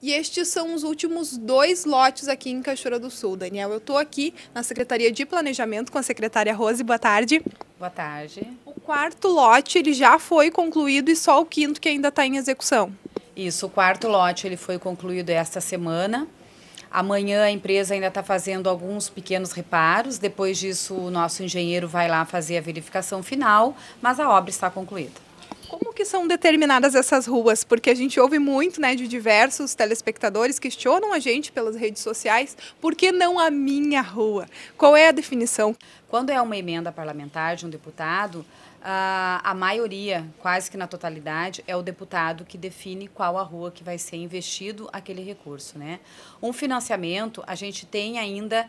E estes são os últimos dois lotes aqui em Cachoeira do Sul. Daniel, eu estou aqui na Secretaria de Planejamento com a secretária Rose. Boa tarde. Boa tarde. O quarto lote ele já foi concluído e só o quinto que ainda está em execução. Isso, o quarto lote ele foi concluído esta semana. Amanhã a empresa ainda está fazendo alguns pequenos reparos. Depois disso, o nosso engenheiro vai lá fazer a verificação final, mas a obra está concluída. Como que são determinadas essas ruas? Porque a gente ouve muito né, de diversos telespectadores questionam a gente pelas redes sociais, por que não a minha rua? Qual é a definição? Quando é uma emenda parlamentar de um deputado, a maioria, quase que na totalidade, é o deputado que define qual a rua que vai ser investido aquele recurso. Né? Um financiamento, a gente tem ainda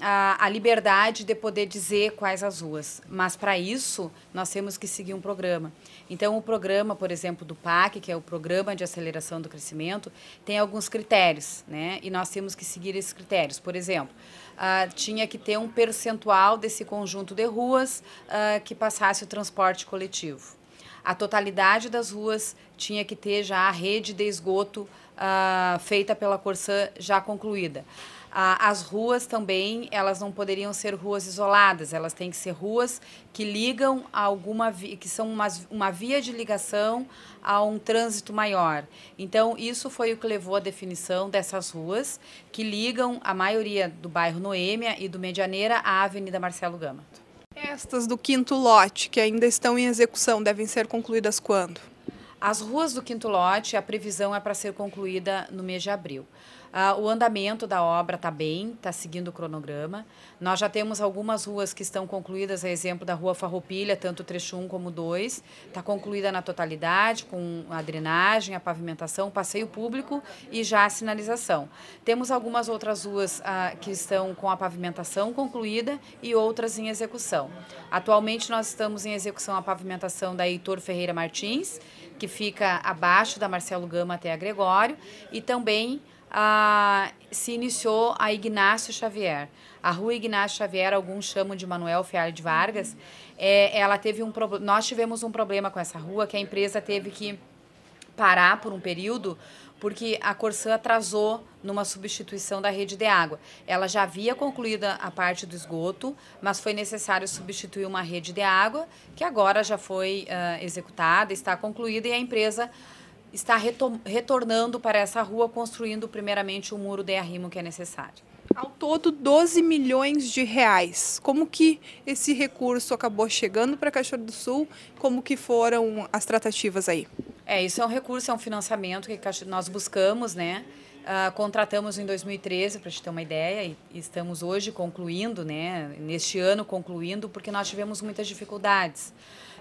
a, a liberdade de poder dizer quais as ruas. Mas, para isso, nós temos que seguir um programa. Então, o programa, por exemplo, do PAC, que é o Programa de Aceleração do Crescimento, tem alguns critérios, né? E nós temos que seguir esses critérios. Por exemplo, uh, tinha que ter um percentual desse conjunto de ruas uh, que passasse o transporte coletivo. A totalidade das ruas tinha que ter já a rede de esgoto uh, feita pela Corsã já concluída. Ah, as ruas também, elas não poderiam ser ruas isoladas, elas têm que ser ruas que ligam a alguma que são uma, uma via de ligação a um trânsito maior. Então, isso foi o que levou à definição dessas ruas que ligam a maioria do bairro Noêmia e do Medianeira à Avenida Marcelo Gama. Estas do quinto lote, que ainda estão em execução, devem ser concluídas quando? As ruas do quinto lote, a previsão é para ser concluída no mês de abril. Ah, o andamento da obra está bem, está seguindo o cronograma. Nós já temos algumas ruas que estão concluídas, a exemplo da Rua Farroupilha, tanto o trecho 1 como 2. Está concluída na totalidade, com a drenagem, a pavimentação, o passeio público e já a sinalização. Temos algumas outras ruas ah, que estão com a pavimentação concluída e outras em execução. Atualmente, nós estamos em execução a pavimentação da Heitor Ferreira Martins, que fica abaixo da Marcelo Gama até a Gregório, e também ah, se iniciou a Ignácio Xavier. A rua Ignácio Xavier, alguns chamam de Manuel Fialho de Vargas, é, ela teve um nós tivemos um problema com essa rua, que a empresa teve que parar por um período porque a Corsã atrasou numa substituição da rede de água. Ela já havia concluída a parte do esgoto, mas foi necessário substituir uma rede de água, que agora já foi uh, executada, está concluída e a empresa está retornando para essa rua, construindo primeiramente o muro de arrimo que é necessário. Ao todo, 12 milhões de reais. Como que esse recurso acabou chegando para a Caixa do Sul? Como que foram as tratativas aí? É, isso é um recurso, é um financiamento que nós buscamos, né? Uh, contratamos em 2013, para a gente ter uma ideia, e estamos hoje concluindo, né? Neste ano concluindo, porque nós tivemos muitas dificuldades.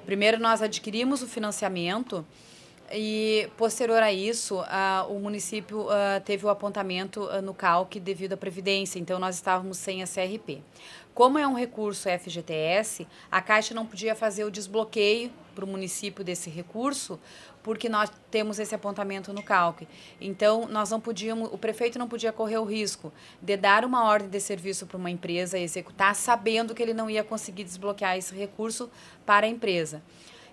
Primeiro, nós adquirimos o financiamento e, posterior a isso, uh, o município uh, teve o apontamento ah, no CALC devido à Previdência, então nós estávamos sem a CRP. Como é um recurso FGTS, a Caixa não podia fazer o desbloqueio para o município desse recurso, porque nós temos esse apontamento no calque, Então, nós não podíamos, o prefeito não podia correr o risco de dar uma ordem de serviço para uma empresa e executar, sabendo que ele não ia conseguir desbloquear esse recurso para a empresa.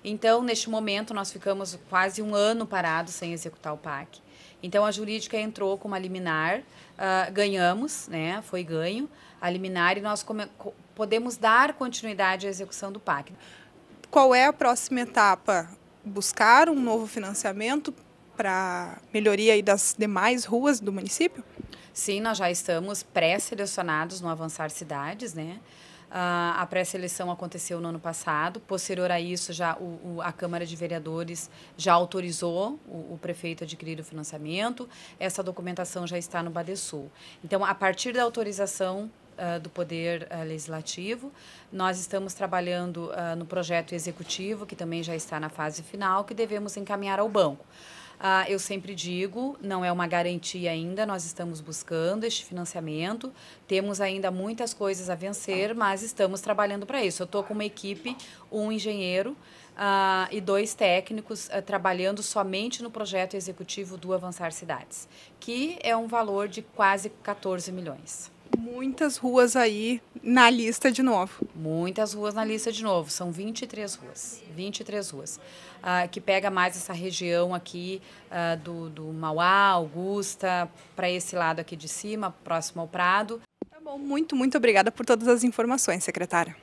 Então, neste momento, nós ficamos quase um ano parados sem executar o PAC. Então, a jurídica entrou com uma liminar, uh, ganhamos, né? foi ganho a liminar, e nós podemos dar continuidade à execução do PAC. Qual é a próxima etapa? buscar um novo financiamento para melhoria das demais ruas do município? Sim, nós já estamos pré-selecionados no Avançar Cidades, né? Uh, a pré-seleção aconteceu no ano passado. Posterior a isso, já o, o, a Câmara de Vereadores já autorizou o, o, prefeito a adquirir o financiamento. Essa documentação já está no Badesul. Então, a partir da autorização uh, do Poder uh, Legislativo. Nós estamos trabalhando uh, no projeto executivo, que também já está na fase final, que devemos encaminhar ao banco. eu sempre digo, não é uma garantia ainda, nós estamos buscando este financiamento, temos ainda muitas coisas a vencer, tá. mas estamos trabalhando para isso. Eu estou com uma equipe, um engenheiro e dois técnicos trabalhando somente no projeto executivo do Avançar Cidades, que é um valor de quase 14 milhões. Muitas ruas aí na lista de novo. Muitas ruas na lista de novo. São 23 ruas. 23 ruas. Ah, que pega mais essa região aqui ah, do, do Mauá, Augusta, para esse lado aqui de cima, próximo ao Prado. Tá bom, muito, muito obrigada por todas as informações, secretária.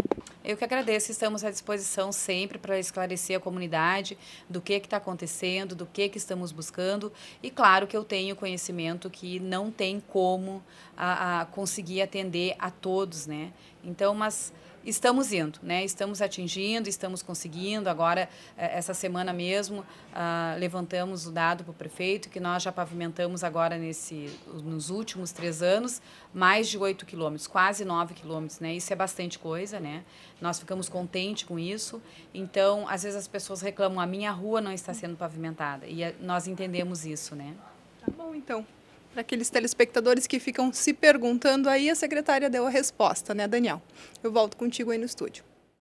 Eu que agradeço, estamos à disposição sempre para esclarecer a comunidade do que está acontecendo, do que, que estamos buscando. E claro que eu tenho conhecimento que não tem como a, a conseguir atender a todos, né? Então, mas estamos indo, né? Estamos atingindo, estamos conseguindo. Agora, eh, essa semana mesmo, ah, levantamos o dado para o prefeito que nós já pavimentamos agora nesse, nos últimos três anos mais de 8 quilômetros, quase 9 quilômetros, né? Isso é bastante coisa, né? Nós ficamos contentes com isso. Então, às vezes as pessoas reclamam, a minha rua não está sendo pavimentada. E eh, nós entendemos isso, né? Tá bom, então. Para aqueles telespectadores que ficam se perguntando aí, a secretária deu a resposta, né, Daniel? Eu volto contigo aí no estúdio.